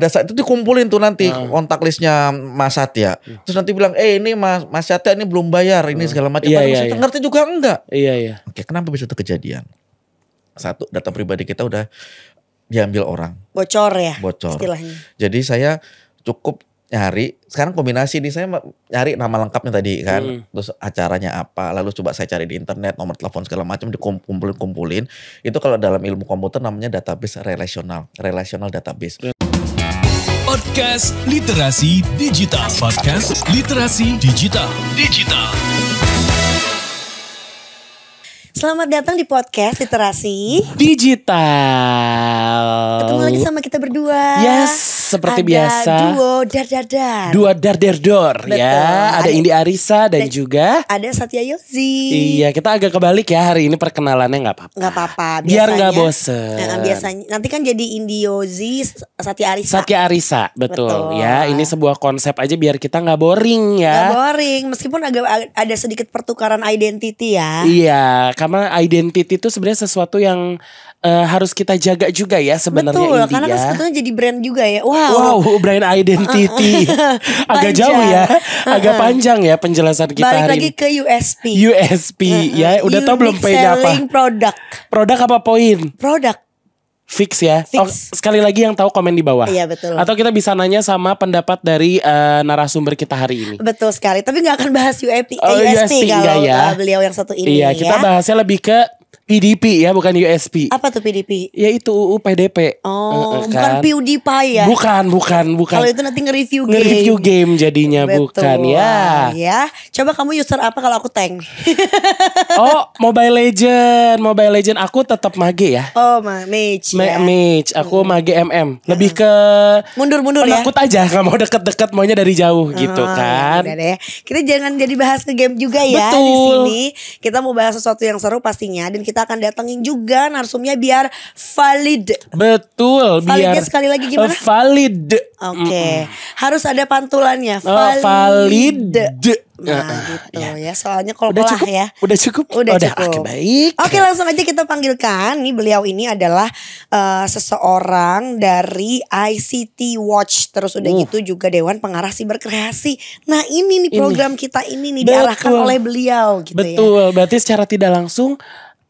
pada saat itu dikumpulin tuh nanti nah. kontak listnya Mas Satya. Iya. Terus nanti bilang, "Eh, ini Mas Mas Satya ini belum bayar, ini segala macam." Iya, iya, iya. ngerti juga enggak? Iya, iya. Oke, kenapa bisa itu kejadian? Satu, data pribadi kita udah diambil orang. Bocor ya. Bocor. Istilahnya. Jadi saya cukup nyari sekarang kombinasi nih saya nyari nama lengkapnya tadi kan hmm. terus acaranya apa lalu coba saya cari di internet nomor telepon segala macam dikumpulin kumpulin itu kalau dalam ilmu komputer namanya database relasional relasional database iya. Podcast Literasi Digital. Podcast Literasi Digital. Digital. Selamat datang di podcast Literasi Digital. Ketemu lagi sama kita berdua. Yes, seperti ada biasa. Duo dar dar dar. Dua dar dar dor ya. Betul. ya. Ada, ada Indi Arisa dan, dan juga ada Satya Yozi. Iya, kita agak kebalik ya hari ini perkenalannya nggak apa-apa. Nggak apa-apa. Biar nggak bosen. Nah, biasanya nanti kan jadi Indi Yozi, Satya Arisa. Satya Arisa, betul, betul ya. Ini sebuah konsep aja biar kita nggak boring ya. Nggak boring, meskipun agak ada sedikit pertukaran identity ya. Iya, kan sama identity itu sebenarnya sesuatu yang uh, harus kita jaga juga ya sebenarnya Betul, karena kan sebetulnya jadi brand juga ya. Wow. Wow, brand identity. agak jauh ya. Agak panjang ya penjelasan kita Balik hari lagi ke USP. USP uh ya, udah Unique tau belum poinnya apa? Product. Produk apa poin? Produk. Fix ya. Oh, fix. Oh, sekali lagi yang tahu komen di bawah. Iya betul. Atau kita bisa nanya sama pendapat dari uh, narasumber kita hari ini. Betul sekali. Tapi nggak akan bahas UAP, oh, iya, iya. eh, USP, USP ya. beliau yang satu ini. Iya. Kita ya. bahasnya lebih ke PDP ya bukan USP. Apa tuh PDP? Ya itu UU PDP. Oh, eh, eh, bukan, bukan PewDiePie ya? Bukan, bukan, bukan. Kalau itu nanti nge-review game. Nge-review game jadinya Betul. bukan ya. Ya, coba kamu user apa kalau aku tank? oh, Mobile Legend, Mobile Legend aku tetap mage ya. Oh, ma mage. Ma ya. Mage, aku hmm. mage MM. Lebih ke mundur-mundur ya. Takut aja, nggak mau deket-deket, maunya dari jauh oh, gitu iya, kan. Ya, deh. Kita jangan jadi bahas ke game juga ya Betul. di sini. Kita mau bahas sesuatu yang seru pastinya dan kita kita akan datengin juga narsumnya biar valid. Betul. Validnya biar sekali lagi gimana? Valid. Oke. Okay. Mm -mm. Harus ada pantulannya. Valid. Oh, valid. Nah, ah, gitu ya. ya. Soalnya kalau udah cukup, ya. Udah cukup. Udah, udah cukup. Oke, baik. Oke, langsung aja kita panggilkan. Nih beliau ini adalah uh, seseorang dari ICT Watch. Terus udah uh. gitu juga Dewan Pengarah Siber Kreasi. Nah, ini nih program ini. kita ini nih betul. diarahkan oleh beliau gitu betul. ya. Betul. Berarti secara tidak langsung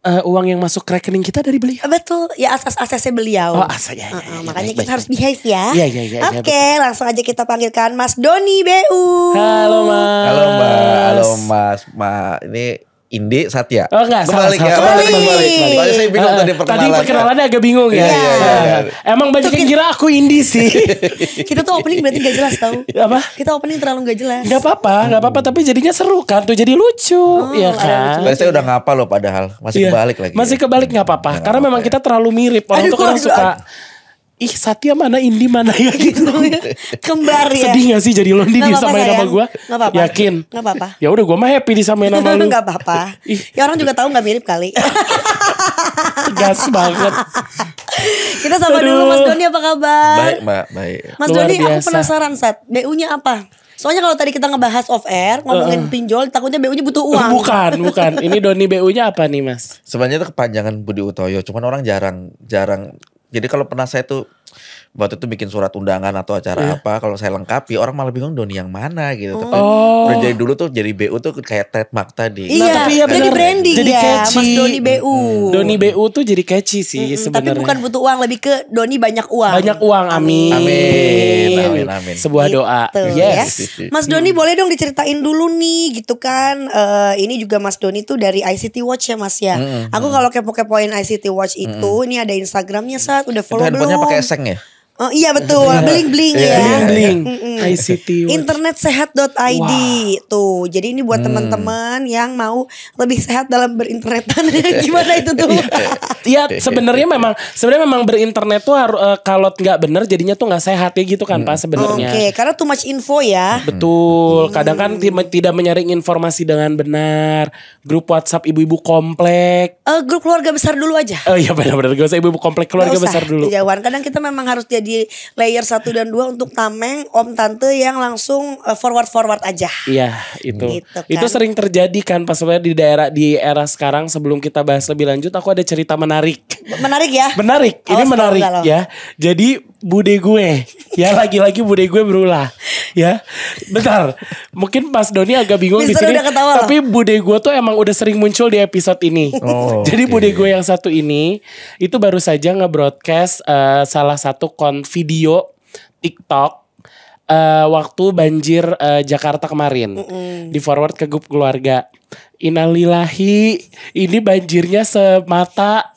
uh, uang yang masuk ke rekening kita dari beliau. Betul, ya asas-asasnya beliau. Oh, asas ya. ya, uh, ya, makanya baik, kita baik, harus behave ya. Iya, iya, iya. iya Oke, okay, ya, langsung aja kita panggilkan Mas Doni BU. Halo, Mas. Halo, Mbak. Halo, Mas. Ma, ini Indi Satya. Oh enggak, kembali. salah, ya. kembali. Kembali. saya bingung tadi perkenalan. Tadi perkenalannya agak bingung ya. Iya, iya, iya. Emang banyak yang kira aku Indi sih. kita tuh opening berarti gak jelas tau. Apa? Kita opening terlalu gak jelas. Gak apa-apa, gak apa-apa. Hmm. Tapi jadinya seru kan tuh. Jadi lucu. Oh, ya kan. Lucu. saya udah ngapa loh padahal. Masih iya. kebalik lagi. Masih kebalik gak apa-apa. Karena memang ya. kita terlalu mirip. Orang tuh kadang suka ih Satya mana Indi mana ya gitu kembar ya sedih gak sih jadi lo Indi sama yang nama gue apa-apa. yakin nggak apa-apa ya udah gue mah happy di sama nama lu nggak apa-apa ya orang juga tahu nggak mirip kali gas banget kita sama Aduh. dulu Mas Doni apa kabar baik mbak baik Mas Doni aku penasaran saat BU nya apa Soalnya kalau tadi kita ngebahas off air ngomongin uh, pinjol, takutnya BU-nya butuh uang. Bukan, bukan. Ini Doni BU-nya apa nih, Mas? Sebenarnya itu kepanjangan Budi Utoyo, cuman orang jarang jarang jadi kalau pernah saya tuh waktu itu bikin surat undangan atau acara yeah. apa kalau saya lengkapi orang malah bingung Doni yang mana gitu oh. tapi oh. jadi dulu tuh jadi BU tuh kayak trademark tadi iya nah, tapi ya jadi branding jadi ya, catchy Mas Doni BU hmm. Doni BU tuh jadi catchy sih hmm. sebenarnya tapi bukan butuh uang lebih ke Doni banyak uang banyak uang amin amin amin, amin. sebuah gitu, doa ya. yes ya. Mas Doni hmm. boleh dong diceritain dulu nih gitu kan uh, ini juga Mas Doni tuh dari ICT Watch ya Mas ya hmm. hmm aku hmm. kalau kepo-kepoin ICT Watch itu hmm. ini ada Instagramnya saat udah follow belum handphonenya pakai eseng ya Oh iya betul, bling-bling iya, ya. Bling-bling. ICT. Internetsehat.id wow. tuh. Jadi ini buat hmm. teman-teman yang mau lebih sehat dalam berinternetan. Gimana itu tuh? Iya, ya, sebenarnya memang sebenarnya memang berinternet tuh uh, kalau nggak bener jadinya tuh nggak sehat ya gitu kan hmm. Pak sebenarnya. Oke, okay, karena too much info ya. Hmm. Betul. Hmm. Kadang kan tidak menyaring informasi dengan benar. Grup WhatsApp ibu-ibu komplek. Uh, grup keluarga besar dulu aja. Oh iya benar-benar. Gak usah ibu-ibu komplek keluarga besar dulu. Jawaban Kadang kita memang harus jadi di layer 1 dan 2 untuk tameng om tante yang langsung eh, forward forward aja. Iya, itu. Gitu kan. Itu sering terjadi kan pas sebenarnya di daerah di era sekarang sebelum kita bahas lebih lanjut aku ada cerita menarik. Menarik ya? Menarik. Ini oh, menarik oh. ya. Jadi bude gue ya lagi-lagi bude gue berulah ya bentar mungkin pas Doni agak bingung di sini tapi bude gue tuh emang udah sering muncul di episode ini oh, jadi okay. bude gue yang satu ini itu baru saja nge-broadcast uh, salah satu kon video TikTok uh, waktu banjir uh, Jakarta kemarin mm -mm. di forward ke grup keluarga. Inalilahi, ini banjirnya semata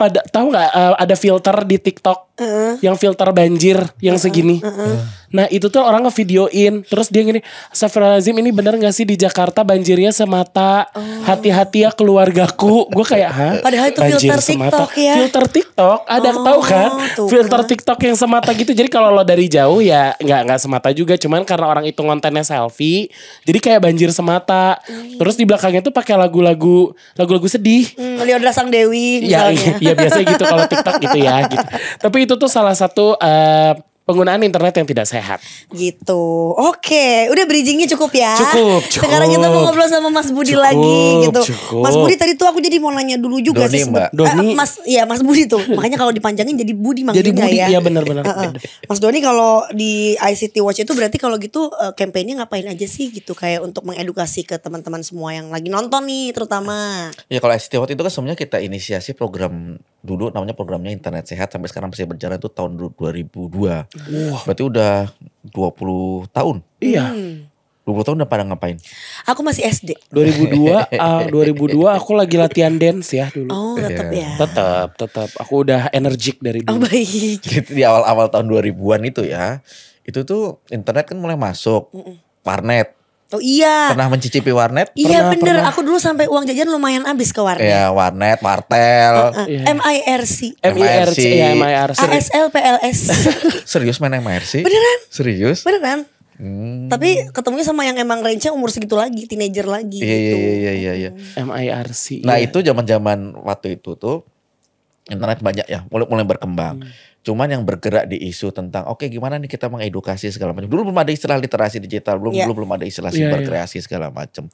pada tahu nggak uh, ada filter di TikTok uh -uh. yang filter banjir yang uh -uh. segini. Uh -uh. Nah itu tuh orang ngevideoin terus dia gini, Azim ini benar nggak sih di Jakarta banjirnya semata oh. hati-hati oh. ya keluargaku. Gue kayak ha. Padahal itu banjir filter semata. TikTok ya. Filter TikTok ada oh, tahu kan? Tuh, filter kan? TikTok yang semata gitu. Jadi kalau lo dari jauh ya nggak nggak semata juga. Cuman karena orang itu kontennya selfie, jadi kayak banjir semata. Hmm. Terus di belakangnya tuh pakai lagu-lagu lagu-lagu sedih. Hmm, Leodra Sang Dewi. Ya, ya, Iya, biasanya gitu kalau TikTok gitu ya gitu. Tapi itu tuh salah satu uh, penggunaan internet yang tidak sehat. Gitu. Oke, udah bridgingnya cukup ya. Cukup, cukup. Sekarang kita mau ngobrol sama Mas Budi cukup, lagi gitu. Cukup. Mas Budi tadi tuh aku jadi mau nanya dulu juga Doni, sih. Mbak. Doni. Eh, Mas ya Mas Budi tuh. Makanya kalau dipanjangin jadi Budi manggilnya jadi Budi, ya. Iya benar-benar. Eh, eh. Mas Doni kalau di ICT Watch itu berarti kalau gitu uh, kampanyenya ngapain aja sih gitu kayak untuk mengedukasi ke teman-teman semua yang lagi nonton nih terutama. Ya kalau ICT Watch itu kan sebenarnya kita inisiasi program dulu namanya programnya internet sehat sampai sekarang masih berjalan itu tahun 2002. Wah. Berarti udah 20 tahun. Iya. Hmm. 20 tahun udah pada ngapain? Aku masih SD. 2002, uh, 2002 aku lagi latihan dance ya dulu. Oh, iya. tetap yeah. ya. Tetap, tetap. Aku udah energik dari oh, dulu. Oh, baik. Jadi di awal-awal tahun 2000-an itu ya, itu tuh internet kan mulai masuk. Mm -mm. Warnet Oh iya. Pernah mencicipi warnet? Iya bener. Pernah. Aku dulu sampai uang jajan lumayan habis ke warnet. Iya warnet, martel. Uh, uh. Yeah. MIRC. MIRC. Iya MIRC. ASL, PLS. Serius main MIRC? Beneran. Serius? Beneran. Hmm. Tapi ketemunya sama yang emang range umur segitu lagi, teenager lagi iya, iya gitu. Iya iya iya iya. MIRC. Nah, iya. itu zaman-zaman waktu itu tuh internet banyak ya, mulai mulai berkembang. Hmm. Cuman yang bergerak di isu tentang oke okay, gimana nih kita mengedukasi segala macam. Dulu belum ada istilah literasi digital, belum yeah. dulu belum ada istilah yeah, iya. berkreasi yeah. segala macam.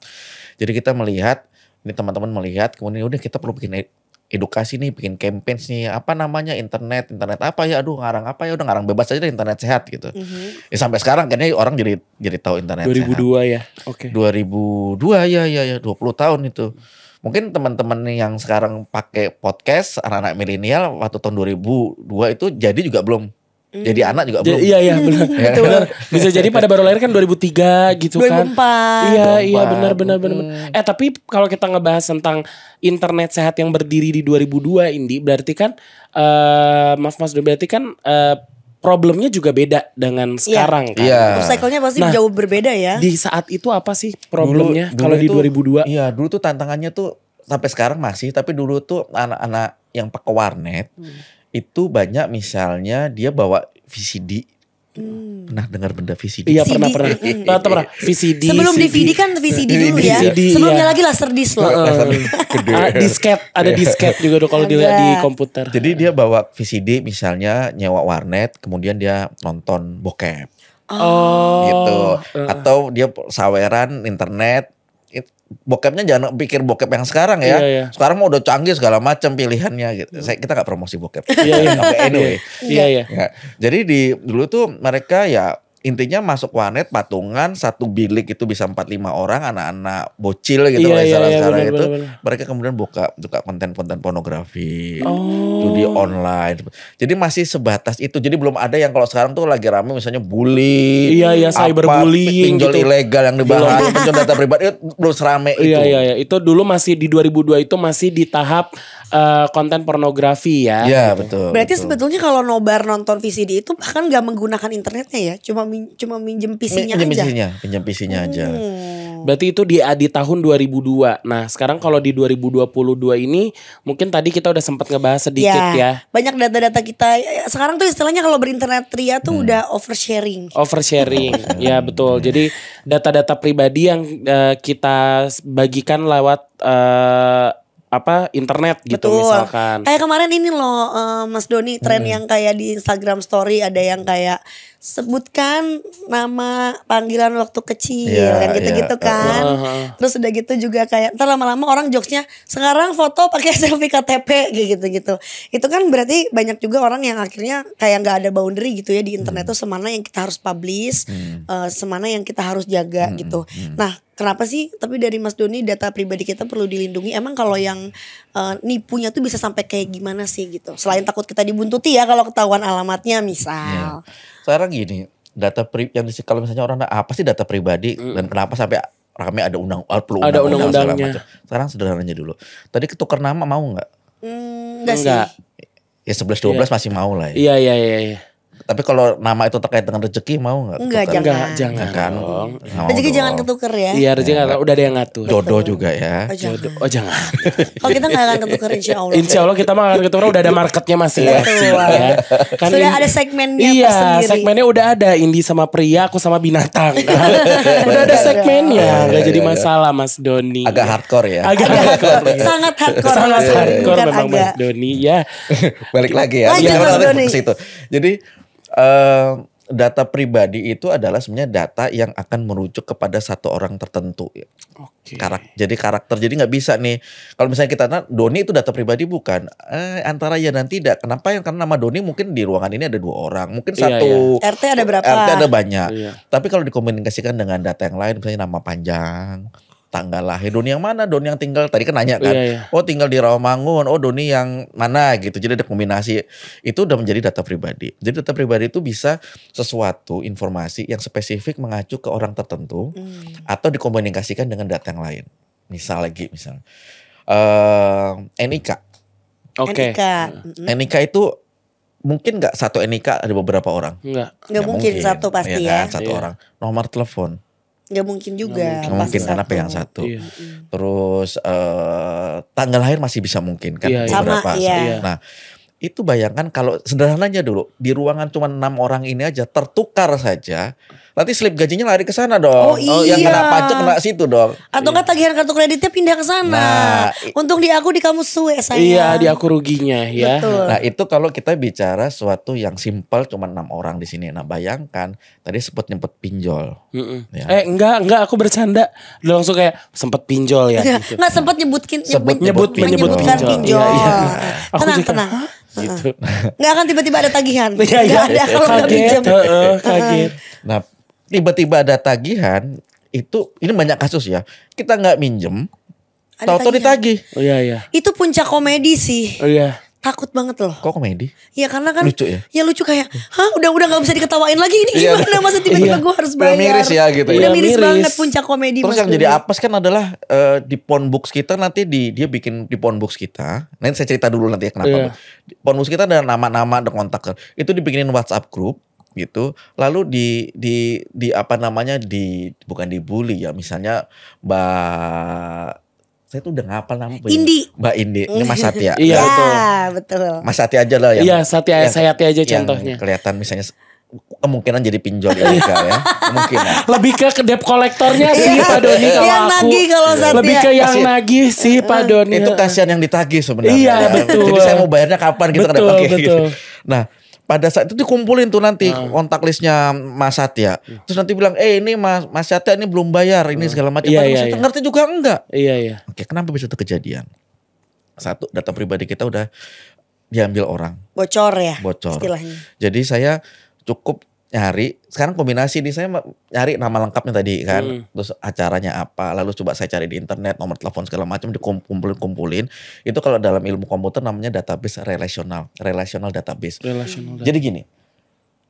Jadi kita melihat ini teman-teman melihat kemudian udah kita perlu bikin e, edukasi nih, bikin kampanye nih, apa namanya internet, internet apa ya, aduh ngarang apa ya, udah ngarang bebas aja deh, internet sehat gitu. Mm-hmm. Ya, sampai sekarang kayaknya orang jadi jadi tahu internet 2002 sehat. ya, oke. Okay. 2002 ya, ya, ya, 20 tahun itu mungkin teman-teman yang sekarang pakai podcast anak-anak milenial waktu tahun 2002 itu jadi juga belum hmm. jadi anak juga belum. Iya iya, iya benar. Bisa jadi pada baru lahir kan 2003 gitu 2004. kan. 2004. Iya iya benar benar benar. Hmm. Eh tapi kalau kita ngebahas tentang internet sehat yang berdiri di 2002 ini berarti kan eh uh, maaf Mas berarti kan uh, problemnya juga beda dengan iya. sekarang yeah. kan. Yeah. Iya. cycle nya pasti nah, jauh berbeda ya. Di saat itu apa sih problemnya kalau di 2002? Iya, dulu tuh tantangannya tuh sampai sekarang masih tapi dulu tuh anak-anak yang pakai warnet hmm. itu banyak misalnya dia bawa VCD Gitu. Hmm. Pernah dengar benda VCD? Iya pernah hmm. pernah. pernah pernah. VCD. Sebelum CD. DVD kan VCD hmm, dulu ya. VCD, iya. Sebelumnya ya. lagi laser disk loh. Uh, uh, disket ada iya. disket juga tuh kalau dilihat di komputer. Jadi dia bawa VCD misalnya nyewa warnet, kemudian dia nonton bokep. Oh. Gitu. Atau dia saweran internet bokepnya jangan pikir bokep yang sekarang ya. Iya, iya. Sekarang mau udah canggih segala macam pilihannya gitu. Iya. Saya kita nggak promosi bokep. Iya, iya. anyway. Iya, iya. Ya. Jadi di dulu tuh mereka ya intinya masuk warnet patungan satu bilik itu bisa empat lima orang anak-anak bocil gitu iya, sekarang iya, iya bener, itu bener, mereka kemudian buka buka konten-konten pornografi oh. judi online jadi masih sebatas itu jadi belum ada yang kalau sekarang tuh lagi rame misalnya bully iya iya iya yeah, cyberbullying pinjol gitu. ilegal yang dibahas pinjol data pribadi itu belum serame iya, itu iya iya itu dulu masih di 2002 itu masih di tahap uh, konten pornografi ya iya betul berarti betul. sebetulnya kalau nobar nonton VCD itu bahkan gak menggunakan internetnya ya cuma min, cuma minjem PC-nya aja. PC-nya, pinjam PC-nya hmm. Berarti itu di di tahun 2002. Nah, sekarang kalau di 2022 ini mungkin tadi kita udah sempat ngebahas sedikit ya. ya. Banyak data-data kita sekarang tuh istilahnya kalau berinternet ria tuh hmm. udah oversharing. Oversharing. ya, betul. Hmm. Jadi data-data pribadi yang uh, kita bagikan lewat uh, apa internet gitu misalkan. Kayak kemarin ini loh uh, Mas Doni tren hmm. yang kayak di Instagram story ada yang kayak sebutkan nama panggilan waktu kecil yeah, iya. uh-uh. kan gitu-gitu yeah. kan. Uh, -huh. Terus udah gitu juga kayak ntar lama-lama orang jokesnya sekarang foto pakai selfie KTP gitu-gitu. Itu kan berarti banyak juga orang yang akhirnya kayak nggak ada boundary gitu ya di internet hmm. tuh semana yang kita harus publish, hmm. uh, semana yang kita harus jaga hmm. gitu. Hmm. Nah, kenapa sih tapi dari Mas Doni data pribadi kita perlu dilindungi? Emang kalau yang uh, nipunya tuh bisa sampai kayak gimana sih gitu? Selain takut kita dibuntuti ya kalau ketahuan alamatnya misal. Yeah sekarang gini data pri yang kalau misalnya orang apa ah, sih data pribadi mm. dan kenapa sampai rame ada undang ah, perlu undang, ada undang, undang segala macam. Sekarang sederhananya dulu. Tadi ketukar nama mau nggak? Mm, enggak, enggak sih. Ya sebelas dua belas masih mau lah ya. Iya iya iya. iya. Tapi kalau nama itu terkait dengan rezeki mau nggak? Enggak, jangan. Enggak, jangan. Kan? Dong. Rezeki jangan ketuker ya. Iya, rezeki Enggak. udah ada yang ngatur. Jodoh juga ya. Oh, Jodoh. Oh, jangan. kalau kita nggak akan ketuker insya Allah. Insya Allah kita mah akan ketuker udah ada marketnya masih masing ya. ya. Kan Sudah ada segmennya Iya, segmennya udah ada. Indi sama pria, aku sama binatang. udah ada segmennya. Enggak iya, iya, jadi iya. masalah Mas Doni. Agak hardcore ya. Agak, hardcore. Sangat hardcore. Sangat hardcore memang Mas Doni ya. Balik lagi ya. Lanjut Mas Doni. Jadi uh, data pribadi itu adalah sebenarnya data yang akan merujuk kepada satu orang tertentu. Okay. Karak, jadi karakter, jadi nggak bisa nih. Kalau misalnya kita Doni itu data pribadi bukan? Eh, antara ya dan tidak. Kenapa? Yang karena nama Doni mungkin di ruangan ini ada dua orang, mungkin iya, satu. Iya. RT ada berapa? RT ada banyak. Iya. Tapi kalau dikomunikasikan dengan data yang lain, misalnya nama panjang, tanggal lahir Doni yang mana Doni yang tinggal tadi kan nanya kan iya, iya. oh tinggal di Rawamangun oh Doni yang mana gitu jadi ada kombinasi itu udah menjadi data pribadi jadi data pribadi itu bisa sesuatu informasi yang spesifik mengacu ke orang tertentu hmm. atau dikomunikasikan dengan data yang lain misal lagi misal, uh, eh, Enika Oke okay. Enika. Hmm. Hmm. itu mungkin nggak satu Enika ada beberapa orang nggak nggak ya, mungkin, satu pasti iya kan? ya, kan? satu iya. orang nomor telepon Gak mungkin juga. Gak mungkin karena pegang satu. Iya. Terus uh, tanggal lahir masih bisa mungkin kan iya, iya. beberapa. Sama, iya. iya. Nah itu bayangkan kalau sederhananya dulu di ruangan cuma enam orang ini aja tertukar saja, nanti slip gajinya lari ke sana dong. Oh, iya. oh yang iya. kena pajak kena situ dong. Atau nggak iya. tagihan kartu kreditnya pindah ke sana. Nah, Untung di aku di kamu suwe saya. Iya di aku ruginya ya. Betul. Nah itu kalau kita bicara suatu yang simpel cuma enam orang di sini. Nah bayangkan tadi sempat nyempet pinjol. Mm -mm. Ya. Eh enggak enggak aku bercanda. Udah langsung kayak sempat pinjol ya. Enggak, gitu. enggak sempat nyebutkin nyebut, nyebut, nyebut, nyebut, nyebut pinjol. Iya, pinjol. Iya, iya. Tenang tenang gitu. Nggak akan tiba-tiba ada tagihan. Iya, iya. ada kalau nggak pinjam. Kaget. Nah, tiba-tiba ada tagihan itu ini banyak kasus ya. Kita nggak minjem, tahu-tahu ditagih. Oh, iya, iya. Itu puncak komedi sih. Oh, iya takut banget loh. Kok komedi? Ya karena kan lucu ya. Ya lucu kayak, hah udah udah nggak bisa diketawain lagi ini iya. gimana iya, masa tiba-tiba iya. gue harus bayar? Udah miris ya gitu. Udah ya, miris, miris banget puncak komedi. Terus yang jadi apes kan adalah uh, di books kita nanti di dia bikin di pon books kita. Nanti saya cerita dulu nanti ya kenapa. Iya. books kita ada nama-nama ada kontak kan. itu dibikinin WhatsApp grup gitu lalu di di di apa namanya di bukan dibully ya misalnya mbak saya tuh udah ngapal nama Indi. Mbak Indi, ini Mas Satya. iya, betul. Ya. betul. Mas Satya aja lah yang. Iya, Satya yang, Sayati aja contohnya. kelihatan misalnya kemungkinan jadi pinjol ya, ya mungkin, lebih ke debt kolektornya sih iya. Pak Doni kalau yang aku nagih kalau Satya. lebih ya. ke yang Kasih, nagih sih Pak ah. Doni itu kasihan yang ditagih sebenarnya iya ya. betul jadi saya mau bayarnya kapan gitu kan ya? betul, kenapa Okay, gitu. betul. nah pada saat itu dikumpulin tuh nanti nah. kontak listnya Mas Satya. Iya. Terus nanti bilang, "Eh, ini Mas Mas Satya ini belum bayar, ini nah. segala macam." Iya, iya Mas iya, ngerti juga enggak? Iya, iya. Oke, kenapa bisa itu kejadian? Satu, data pribadi kita udah diambil orang. Bocor ya. Bocor. Istilahnya. Jadi saya cukup nyari sekarang kombinasi nih saya nyari nama lengkapnya tadi kan hmm. terus acaranya apa lalu coba saya cari di internet nomor telepon segala macam dikumpulin kumpulin itu kalau dalam ilmu komputer namanya database relational relational database relasional jadi gini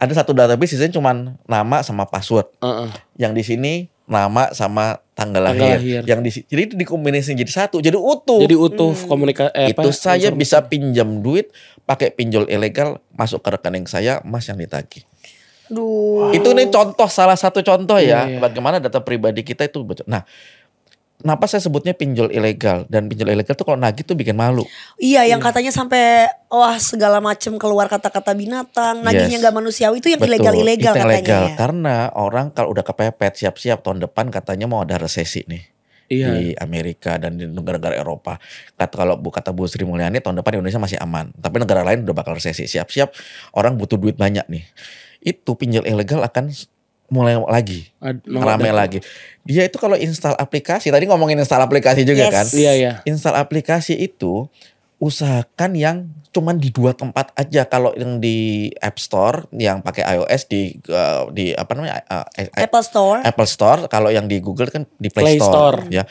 ada satu database sih cuma nama sama password uh -uh. yang di sini nama sama tanggal, lahir. lahir yang di jadi itu dikombinasi jadi satu jadi utuh jadi utuh hmm. komunikasi eh, itu apa, saya bisa pinjam duit pakai pinjol ilegal masuk ke rekening saya mas yang ditagih Duh. Itu nih contoh salah satu contoh ya, iya. iya. bagaimana data pribadi kita itu bocor. Nah, kenapa saya sebutnya pinjol ilegal dan pinjol ilegal tuh kalau nagih tuh bikin malu. Iya, yang iya. katanya sampai wah segala macam keluar kata-kata binatang, nagihnya nggak gak manusiawi itu yang ilegal-ilegal katanya. Ilegal ya. karena orang kalau udah kepepet siap-siap tahun depan katanya mau ada resesi nih iya. di Amerika dan di negara-negara Eropa. Kata kalau bu kata Bu Sri Mulyani tahun depan Indonesia masih aman, tapi negara lain udah bakal resesi. Siap-siap orang butuh duit banyak nih itu pinjol ilegal akan mulai lagi ramai lagi. Dia itu kalau install aplikasi tadi ngomongin install aplikasi juga yes. kan? Iya iya. Install aplikasi itu usahakan yang cuman di dua tempat aja kalau yang di App Store yang pakai iOS di uh, di apa namanya uh, Apple Store Apple Store kalau yang di Google kan di Play, Play Store, Store ya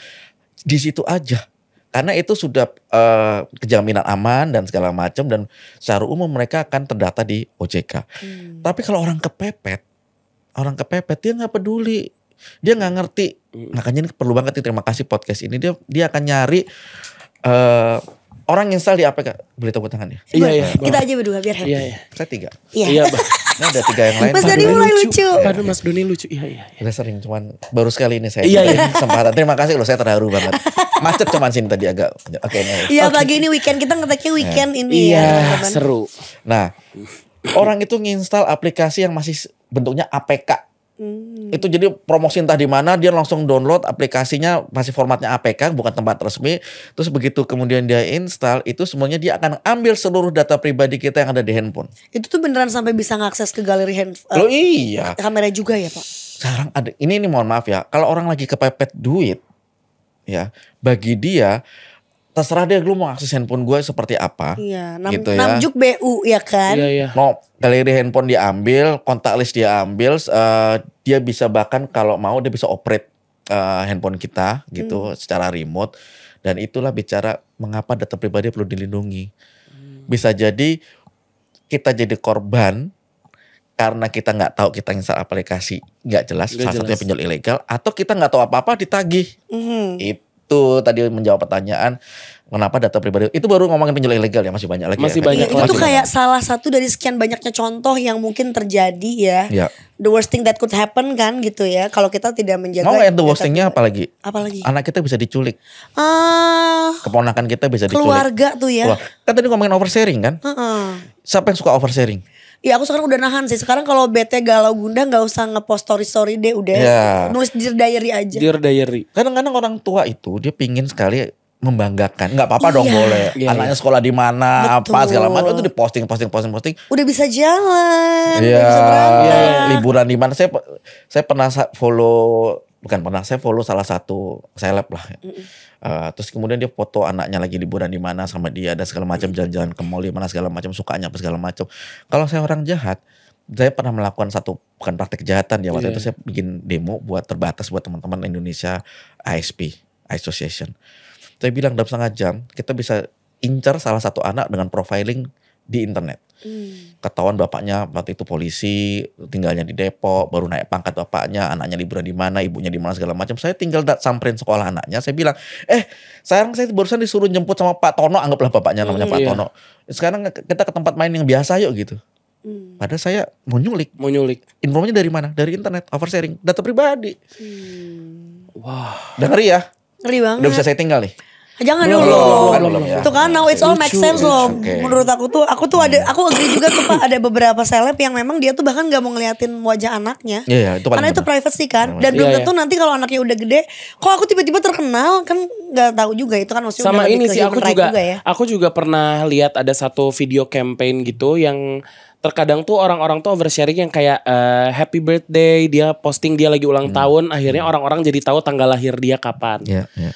di situ aja karena itu sudah uh, kejaminan aman dan segala macam dan secara umum mereka akan terdata di OJK. Hmm. Tapi kalau orang kepepet, orang kepepet dia nggak peduli, dia nggak ngerti. Hmm. Makanya ini perlu banget terima kasih podcast ini dia dia akan nyari uh, orang install di APK boleh tepuk tangan ya? Iya, iya. Kita aja berdua biar happy. Iya, iya. Saya tiga. Iya. iya Nah, ada tiga yang lain. Mas Doni mulai lucu. lucu. Mas Doni lucu. Iya, iya iya. Udah sering cuman baru sekali ini saya. Iya iya. Kesempatan. Terima kasih loh saya terharu banget. Macet cuman sini tadi agak. Oke. Okay, iya okay. pagi ini weekend kita ngetaknya weekend ya. ini iya, ya. Iya seru. Nah orang itu nginstal aplikasi yang masih bentuknya APK Hmm. Itu jadi promosi entah di mana dia langsung download aplikasinya masih formatnya APK bukan tempat resmi. Terus begitu kemudian dia install itu semuanya dia akan ambil seluruh data pribadi kita yang ada di handphone. Itu tuh beneran sampai bisa ngakses ke galeri handphone. Eh, iya. Kamera juga ya, Pak. Sekarang ada ini nih mohon maaf ya. Kalau orang lagi kepepet duit ya, bagi dia terserah deh lu mau akses handphone gue seperti apa. Iya, nam, gitu ya. namjuk BU ya kan. Iya, iya. No, galeri handphone dia ambil, kontak list dia ambil, uh, dia bisa bahkan kalau mau dia bisa operate uh, handphone kita gitu hmm. secara remote dan itulah bicara mengapa data pribadi perlu dilindungi. Hmm. Bisa jadi kita jadi korban karena kita nggak tahu kita install aplikasi nggak jelas gak salah jelas. satunya pinjol ilegal atau kita nggak tahu apa-apa ditagih -hmm. itu itu tadi menjawab pertanyaan kenapa data pribadi itu baru ngomongin pinjol ilegal ya masih banyak lagi masih ya, banyak ya. itu tuh kayak salah satu dari sekian banyaknya contoh yang mungkin terjadi ya ya. the worst thing that could happen kan gitu ya kalau kita tidak menjaga mau yang the worst thingnya apalagi apalagi anak kita bisa diculik ah uh, keponakan kita bisa keluarga diculik keluarga tuh ya Wah, kan tadi ngomongin oversharing kan uh -uh. siapa yang suka oversharing Iya, aku sekarang udah nahan sih. Sekarang kalau bete galau gundah nggak usah ngepost story story deh udah yeah. nulis dear diary aja. Dear diary. Kadang-kadang orang tua itu dia pingin sekali membanggakan nggak apa-apa iya. dong boleh iya, iya. anaknya iya. sekolah di mana apa segala macam itu diposting posting posting posting udah bisa jalan iya, udah bisa iya, iya. liburan di mana saya saya pernah follow bukan pernah saya follow salah satu seleb lah mm -hmm. Uh, terus kemudian dia foto anaknya lagi liburan di mana sama dia ada segala macam jalan-jalan ke mall di mana segala macam sukanya apa segala macam kalau saya orang jahat saya pernah melakukan satu bukan praktek kejahatan ya waktu yeah. itu iya. saya bikin demo buat terbatas buat teman-teman Indonesia ISP Association saya bilang dalam setengah jam kita bisa incar salah satu anak dengan profiling di internet Hmm. Ketahuan bapaknya waktu itu polisi, tinggalnya di Depok, baru naik pangkat bapaknya, anaknya liburan di mana, ibunya di mana segala macam. Saya tinggal samperin sekolah anaknya, saya bilang, "Eh, sayang saya barusan disuruh jemput sama Pak Tono, anggaplah bapaknya namanya hmm, Pak iya. Tono. Sekarang kita ke tempat main yang biasa yuk gitu." Hmm. Padahal saya mau nyulik. Mau nyulik. informasinya dari mana? Dari internet, sharing data pribadi. Hmm. Wah. Wow. Dengar ya? Ngeri banget. Udah bisa saya tinggal nih. Jangan dulu. itu ya. kan now it's all make sense loh. Menurut aku tuh aku tuh ada aku agree juga tuh Pak ada beberapa seleb yang memang dia tuh bahkan gak mau ngeliatin wajah anaknya. Iya, yeah, yeah, itu Karena itu privacy kan. Iya, Dan yeah, belum iya. tentu nanti kalau anaknya udah gede, kok aku tiba-tiba terkenal kan gak tahu juga itu kan maksudnya Sama ini sih aku juga, juga ya. aku juga pernah lihat ada satu video campaign gitu yang terkadang tuh orang-orang tuh oversharing yang kayak uh, happy birthday dia posting dia lagi ulang hmm. tahun akhirnya hmm. orang-orang jadi tahu tanggal lahir dia kapan. Yeah, yeah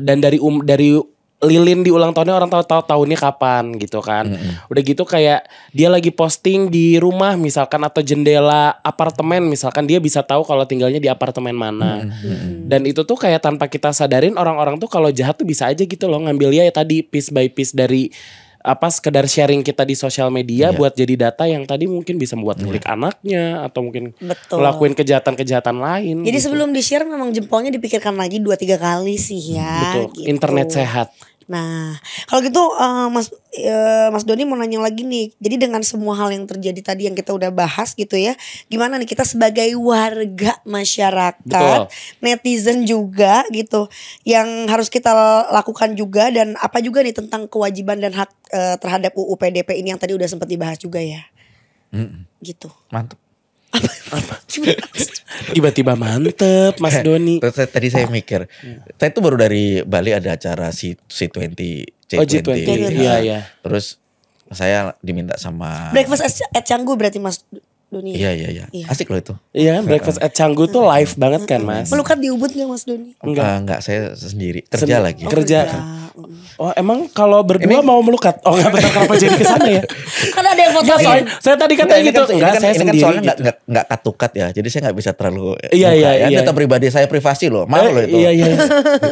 dan dari um dari lilin di ulang tahunnya orang tahu tahu tahunnya kapan gitu kan. Mm -hmm. Udah gitu kayak dia lagi posting di rumah misalkan atau jendela apartemen misalkan dia bisa tahu kalau tinggalnya di apartemen mana. Mm -hmm. Dan itu tuh kayak tanpa kita sadarin orang-orang tuh kalau jahat tuh bisa aja gitu loh ngambil ya, ya tadi piece by piece dari apa sekedar sharing kita di sosial media yeah. buat jadi data yang tadi mungkin bisa buat yeah. milik anaknya atau mungkin Betul. ngelakuin kejahatan-kejahatan lain. Jadi gitu. sebelum di share memang jempolnya dipikirkan lagi dua tiga kali sih ya. Hmm, betul. Gitu. Internet sehat. Nah, kalau gitu uh, Mas uh, Mas Doni mau nanya lagi nih. Jadi dengan semua hal yang terjadi tadi yang kita udah bahas gitu ya, gimana nih kita sebagai warga masyarakat, Betul. netizen juga gitu, yang harus kita lakukan juga dan apa juga nih tentang kewajiban dan hak uh, terhadap UU PDP ini yang tadi udah sempat dibahas juga ya. Mm -mm. Gitu. Mantap. Tiba-tiba mantep Mas eh, Doni. tadi saya mikir, ah. saya tuh baru dari Bali ada acara C C20 C20. Oh, G20. Nah, iya, iya. Terus saya diminta sama Breakfast at Canggu berarti Mas Doni. Iya iya iya. Ya. Asik loh itu. Iya, kan? breakfast at Canggu tuh live banget kan, Mas. melukat di Ubud enggak Mas Doni? Enggak, uh, enggak, saya sendiri. Kerja Sen lagi. Oh, kerja. Ya. Oh, emang kalau berdua emang, mau melukat? Oh, enggak betul kenapa jadi ke sana ya? kan ada yang foto saya. Saya tadi katanya gitu. Kan, enggak, kan, saya ini kan sendiri. Kan soalnya gitu. enggak enggak katukat ya. Jadi saya enggak bisa terlalu Iya iya ya. iya. pribadi saya privasi loh. Malu loh itu. Iya iya. iya.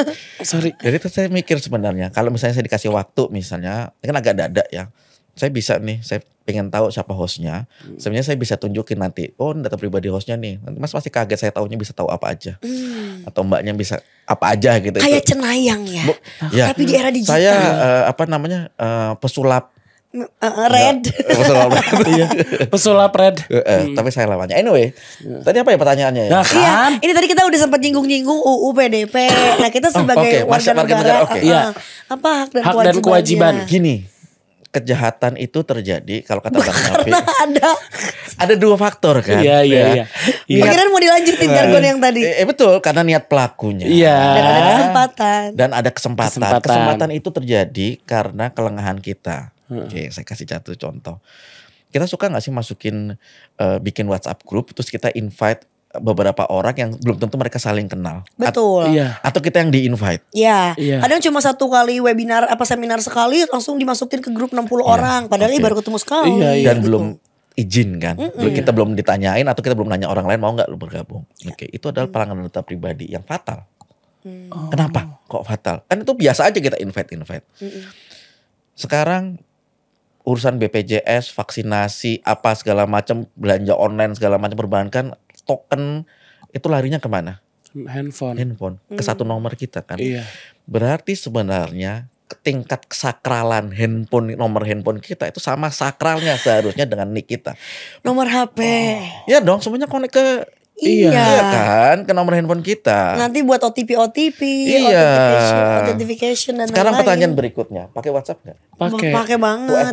Sorry. Jadi terus saya mikir sebenarnya kalau misalnya saya dikasih waktu misalnya, kan agak dada ya saya bisa nih, saya pengen tahu siapa hostnya. Hmm. Sebenarnya saya bisa tunjukin nanti, oh data pribadi hostnya nih. Nanti mas pasti kaget saya tahunya bisa tahu apa aja. Hmm. Atau mbaknya bisa apa aja gitu. Kayak itu. cenayang ya? ya. Tapi di era digital. Saya uh, apa namanya, uh, pesulap. Uh, red. Nggak, pesulap red. iya. pesulap red. Uh, uh, hmm. Tapi saya lawannya. Anyway, ya. tadi apa ya pertanyaannya ya? Nah, kan? Iya, ini tadi kita udah sempat nyinggung-nyinggung UU PDP. Nah kita oh, sebagai oh, okay. warga negara, negara okay. uh, yeah. Iya. apa hak dan hak dan kewajiban. Gini, kejahatan itu terjadi kalau kata Bang Nafi. ada ada dua faktor kan. Iya iya ya. iya. Ya. Pikiran mau dilanjutin nah, jargon yang tadi. Eh, eh, betul karena niat pelakunya. Iya. Dan ada kesempatan. Dan ada kesempatan. Kesempatan, kesempatan itu terjadi karena kelengahan kita. Hmm. Oke, saya kasih satu contoh. Kita suka nggak sih masukin uh, bikin WhatsApp grup terus kita invite beberapa orang yang belum tentu mereka saling kenal. Betul. At, iya. Atau kita yang di-invite. Iya. iya. Kadang cuma satu kali webinar apa seminar sekali langsung dimasukin ke grup 60 iya. orang padahal okay. baru ketemu sekali. Iya, iya. Dan gitu. belum izin kan. Mm -mm. Kita belum ditanyain atau kita belum nanya orang lain mau nggak lu bergabung. Iya. Oke, itu adalah mm. pelanggaran data pribadi yang fatal. Mm. Oh. Kenapa? Kok fatal? Kan itu biasa aja kita invite-invite. Sekarang urusan BPJS, vaksinasi, apa segala macam, belanja online segala macam perbankan token itu larinya kemana? Handphone. Handphone. Ke hmm. satu nomor kita kan. Iya. Berarti sebenarnya tingkat kesakralan handphone nomor handphone kita itu sama sakralnya seharusnya dengan nick kita. Nomor HP. Oh. Ya dong, semuanya konek ke Iya. iya kan ke nomor handphone kita. Nanti buat OTP OTP, iya. authentication, authentication dan Sekarang lain. pertanyaan berikutnya, pakai WhatsApp nggak? Pakai. Pakai banget.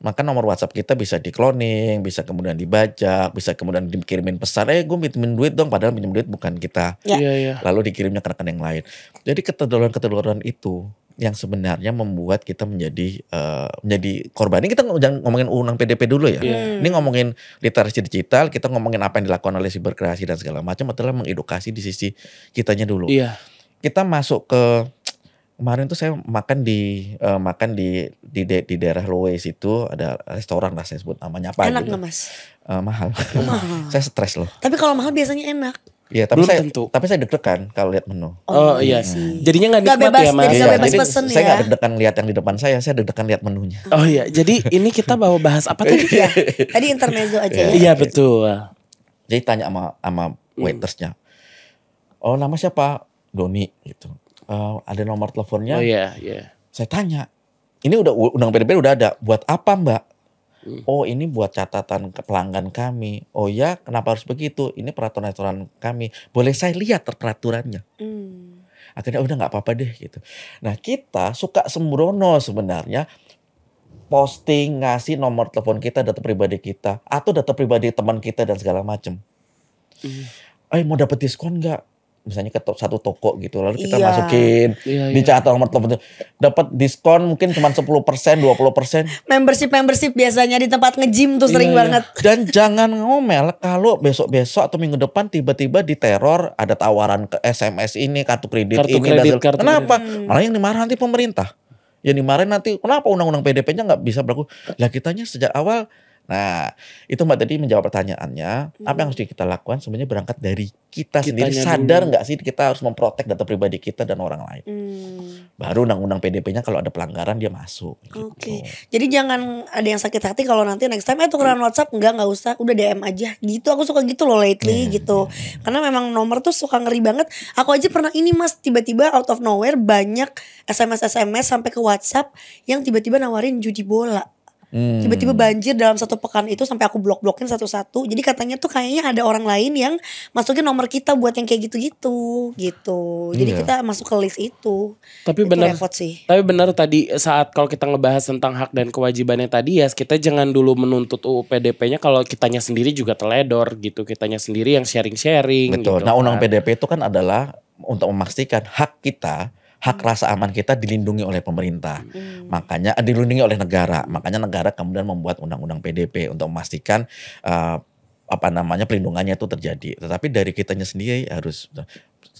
maka nomor WhatsApp kita bisa di bisa kemudian dibajak, bisa kemudian dikirimin pesan, eh gue minjemin duit dong, padahal pinjem duit bukan kita. Ya. Iya, Yeah, iya. Lalu dikirimnya ke rekan yang lain. Jadi keteduluran-keteduluran itu yang sebenarnya membuat kita menjadi uh, menjadi korban. Ini kita jangan ngomongin undang PDP dulu ya. Yeah. Hmm. Ini ngomongin literasi digital, kita ngomongin apa yang dilakukan oleh siberkreasi dan segala macam adalah mengedukasi di sisi kitanya dulu. Yeah. Kita masuk ke kemarin tuh saya makan di uh, makan di di de, di daerah Lowe itu ada restoran lah saya sebut namanya apa enak gitu. mas? Uh, mahal. mahal. saya stres loh. Tapi kalau mahal biasanya enak. Iya, tapi saya tentu. tapi saya deg-degan kalau lihat menu. Oh, iya. Hmm. Jadinya nggak nikmat ya, bebas, ya, Mas. Iya. bebas jadi, pesen saya ya. Saya deg-degan lihat yang di depan saya, saya deg-degan lihat menunya. Oh iya, jadi ini kita bawa bahas apa tadi? ya, tadi intermezzo aja. Ya. Iya, ya, betul. Jadi tanya sama sama hmm. waitersnya. Oh, nama siapa? Doni gitu uh, ada nomor teleponnya. Oh iya, yeah, iya. Yeah. Saya tanya, ini udah undang PDP udah ada, buat apa Mbak? Hmm. Oh ini buat catatan ke pelanggan kami. Oh ya, kenapa harus begitu? Ini peraturan-peraturan kami. Boleh saya lihat peraturannya? Hmm. Akhirnya udah nggak apa-apa deh gitu. Nah kita suka sembrono sebenarnya posting ngasih nomor telepon kita, data pribadi kita, atau data pribadi teman kita dan segala macem. Hmm. Eh mau dapat diskon nggak? misalnya ke to satu toko gitu lalu kita iya. masukin iya, iya. dicatat nomor telepon dapat diskon mungkin cuma 10% 20%. Membership membership biasanya di tempat nge-gym tuh sering iya, iya. banget. Dan jangan ngomel kalau besok-besok atau minggu depan tiba-tiba diteror ada tawaran ke SMS ini, kartu kredit kartu ini kredit, dan kartu kenapa? Kredit. Hmm. Malah yang dimarahin nanti pemerintah. Yang dimarahin nanti kenapa undang-undang PDP-nya nggak bisa berlaku? Lah kitanya sejak awal Nah, itu Mbak tadi menjawab pertanyaannya, hmm. apa yang hmm. harus kita lakukan sebenarnya berangkat dari kita Kitanya sendiri sadar nggak sih kita harus memprotek data pribadi kita dan orang lain. Hmm. Baru undang-undang PDP-nya kalau ada pelanggaran dia masuk. Gitu. Oke. Okay. Jadi jangan ada yang sakit hati kalau nanti next time eh tukeran hmm. WhatsApp enggak nggak usah, udah DM aja. Gitu aku suka gitu loh lately hmm. gitu. Iya, iya. Karena memang nomor tuh suka ngeri banget. Aku aja pernah ini Mas tiba-tiba out of nowhere banyak SMS SMS sampai ke WhatsApp yang tiba-tiba nawarin judi bola Hmm. Tiba-tiba banjir dalam satu pekan itu sampai aku blok-blokin satu-satu. Jadi katanya tuh kayaknya ada orang lain yang masukin nomor kita buat yang kayak gitu-gitu gitu. Jadi yeah. kita masuk ke list itu. Tapi itu benar sih. Tapi benar tadi saat kalau kita ngebahas tentang hak dan kewajibannya tadi ya kita jangan dulu menuntut UU PDP-nya kalau kitanya sendiri juga teledor gitu. Kitanya sendiri yang sharing-sharing Betul. Gitu, nah, kan. undang PDP itu kan adalah untuk memastikan hak kita hak hmm. rasa aman kita dilindungi oleh pemerintah. Hmm. Makanya eh, dilindungi oleh negara. Makanya negara kemudian membuat undang-undang PDP untuk memastikan uh, apa namanya pelindungannya itu terjadi. Tetapi dari kitanya sendiri harus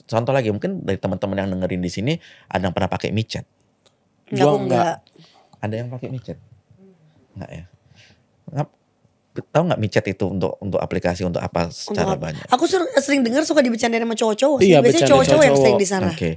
contoh lagi mungkin dari teman-teman yang dengerin di sini ada yang pernah pakai micet. Gua enggak. Ada yang pakai micet? Enggak ya. Enggak, tahu nggak micet itu untuk untuk aplikasi untuk apa secara untuk, banyak? Aku sering, sering dengar suka dibicarain sama cowok-cowok. Iya, Biasanya cowok-cowok yang sering di sana. Oke. Okay.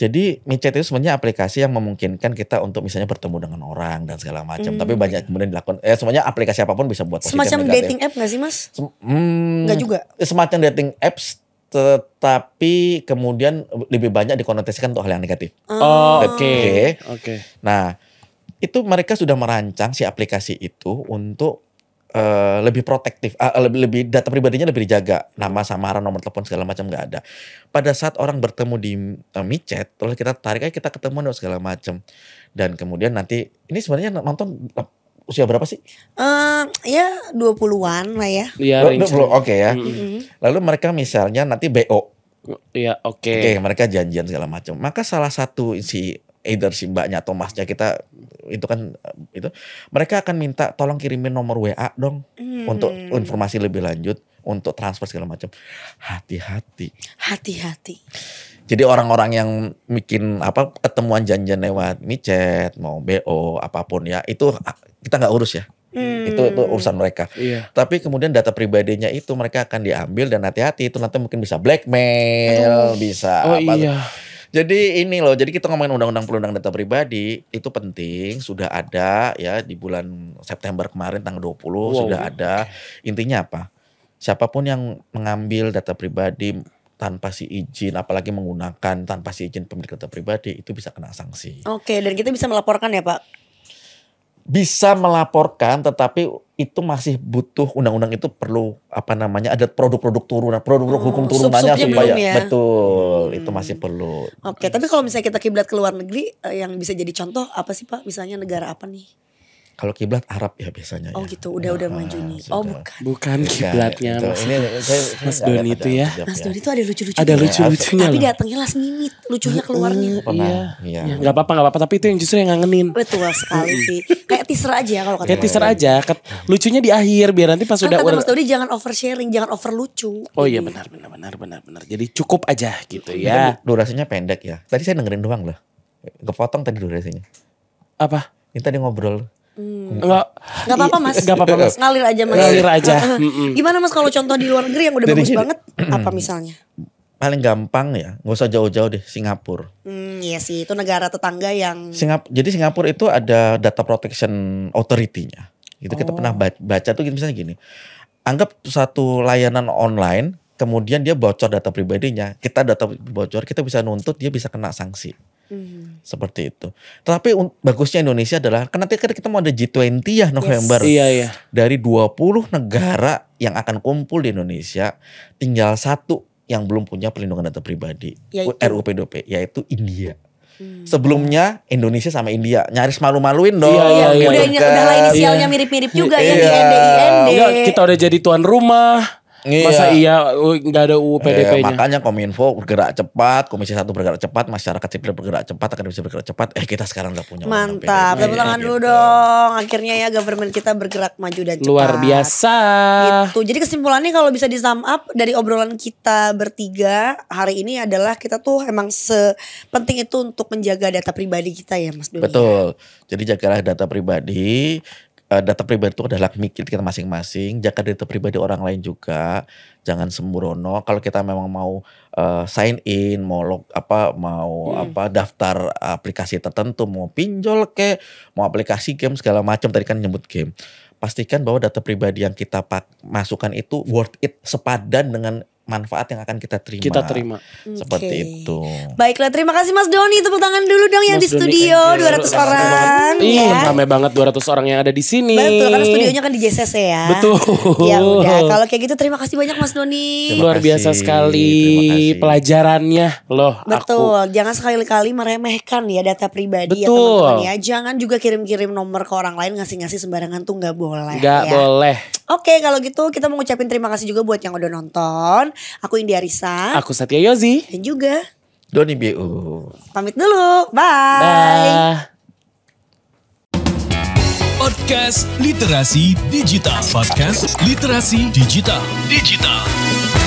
Jadi micet itu sebenarnya aplikasi yang memungkinkan kita untuk misalnya bertemu dengan orang dan segala macam. Hmm. Tapi banyak kemudian dilakukan. Eh semuanya aplikasi apapun bisa buat positif Semacam negatif. dating app gak sih mas? Sem hmm, gak juga? Semacam dating apps tetapi kemudian lebih banyak dikonotasikan untuk hal yang negatif. Ah. Oh, oke. Okay. Oke. Okay. Okay. Nah, itu mereka sudah merancang si aplikasi itu untuk Eh, lebih protektif, uh, lebih, lebih data pribadinya lebih dijaga, nama samaran, nomor telepon segala macam nggak ada. Pada saat orang bertemu di uh, micet, terus kita tarik aja kita ketemu dong segala macam, dan kemudian nanti ini sebenarnya nonton usia berapa sih? Uh, ya 20-an lah ya. Iya, oke okay ya. Mm -hmm. Lalu mereka misalnya nanti BO. Iya, oke. Okay. Oke, okay, mereka janjian segala macam. Maka salah satu si either si mbaknya atau masnya kita itu kan itu mereka akan minta tolong kirimin nomor WA dong hmm. untuk informasi lebih lanjut untuk transfer segala macam hati-hati hati-hati jadi orang-orang yang bikin apa ketemuan janjian lewat micet mau bo apapun ya itu kita nggak urus ya Hmm. Itu itu urusan mereka. Iya. Tapi kemudian data pribadinya itu mereka akan diambil dan hati-hati itu nanti mungkin bisa blackmail, oh. bisa oh, apa. Iya. Tuh. Jadi ini loh, jadi kita ngomongin undang-undang perlindungan data pribadi itu penting, sudah ada ya di bulan September kemarin tanggal 20 wow. sudah ada. Intinya apa? Siapapun yang mengambil data pribadi tanpa si izin, apalagi menggunakan tanpa si izin pemilik data pribadi itu bisa kena sanksi. Oke, dan kita bisa melaporkan ya Pak bisa melaporkan tetapi itu masih butuh undang-undang itu perlu apa namanya ada produk-produk turunan produk-produk oh, hukum turunannya sub supaya ya? betul hmm. itu masih perlu oke okay, tapi kalau misalnya kita kiblat ke luar negeri eh, yang bisa jadi contoh apa sih pak misalnya negara apa nih kalau kiblat Arab ya biasanya. Oh ya. gitu, udah udah ah, maju nih. Sudah. Oh bukan. Bukan kiblatnya ya, Mas. Ini saya, Mas Doni itu ya. Mas Doni itu ada lucu-lucu. Ada lucu-lucunya. Ya? Tapi datangnya last minute, lucunya keluarnya. Iya. Iya. Gak apa-apa, gak apa-apa, tapi itu yang justru yang ngangenin. Betul sekali sih. Kayak teaser aja kalau kata. Kayak teaser aja. Lucunya di akhir biar nanti pas sudah kan Mas Doni jangan over sharing, jangan over lucu. Oh iya benar benar benar benar benar. Jadi cukup aja gitu ya. Kan durasinya pendek ya. Tadi saya dengerin doang lah. Kepotong tadi durasinya. Apa? Ini tadi ngobrol. Hmm. Enggak. Enggak apa-apa iya, Mas. Enggak apa-apa Mas. Ngalir aja Mas. Ngalir aja. Gimana Mas kalau contoh di luar negeri yang udah Dari bagus banget apa misalnya? Paling gampang ya, Gak usah jauh-jauh deh Singapura. Hmm, iya sih, itu negara tetangga yang Singap jadi Singapura itu ada data protection authority-nya. Itu oh. kita pernah baca tuh misalnya gini. Anggap satu layanan online kemudian dia bocor data pribadinya, kita data bocor, kita bisa nuntut, dia bisa kena sanksi. Hmm. Seperti itu. Tapi bagusnya Indonesia adalah karena nanti kan kita mau ada G20 ya November. Yes. Iya, iya. Dari 20 negara yang akan kumpul di Indonesia, tinggal satu yang belum punya perlindungan data pribadi yaitu? RUPDP yaitu India. Hmm. Sebelumnya Indonesia sama India nyaris malu-maluin dong. Iya, iya, iya. Udah, udah lah inisialnya iya. mirip-mirip juga iya. ya di iya. NDIND. Enggak, kita udah jadi tuan rumah Iya. Masa iya nggak ada UU iya, PDP-nya? Eh, makanya Kominfo bergerak cepat, Komisi Satu bergerak cepat, masyarakat sipil bergerak cepat, akan bisa bergerak cepat. Eh kita sekarang nggak punya. Mantap, tepuk tangan nah, dulu gitu. dong. Akhirnya ya government kita bergerak maju dan cepat. Luar biasa. Gitu. Jadi kesimpulannya kalau bisa di sum up dari obrolan kita bertiga hari ini adalah kita tuh emang sepenting itu untuk menjaga data pribadi kita ya Mas Dunia. Ya? Betul. Jadi jagalah data pribadi, Eh, data pribadi itu adalah mikir kita masing-masing. Jaga data pribadi orang lain juga. Jangan sembrono. Kalau kita memang mau uh, sign in, mau log apa, mau hmm. apa daftar aplikasi tertentu, mau pinjol ke, mau aplikasi game segala macam. Tadi kan nyebut game. Pastikan bahwa data pribadi yang kita masukkan itu worth it sepadan dengan manfaat yang akan kita terima. Kita terima. Seperti okay. itu. Baiklah, terima kasih Mas Doni. Tepuk tangan dulu dong yang Mas di studio Doni, 200 orang. Iya, ramai banget 200 orang yang ada di sini. Betul, karena studionya kan di JCC ya. Betul. Ya udah, kalau kayak gitu terima kasih banyak Mas Doni. Luar biasa sekali pelajarannya loh Betul, aku. jangan sekali-kali meremehkan ya data pribadi ya Betul. ya teman-teman ya. Jangan juga kirim-kirim nomor ke orang lain ngasih-ngasih sembarangan tuh nggak boleh. Nggak ya. boleh. Oke, kalau gitu kita mengucapkan terima kasih juga buat yang udah nonton. Aku India Risa. Aku Satya Yozi. Dan juga Doni BU. Pamit dulu. Bye. Bye. Podcast Literasi Digital. Podcast Literasi Digital. Digital.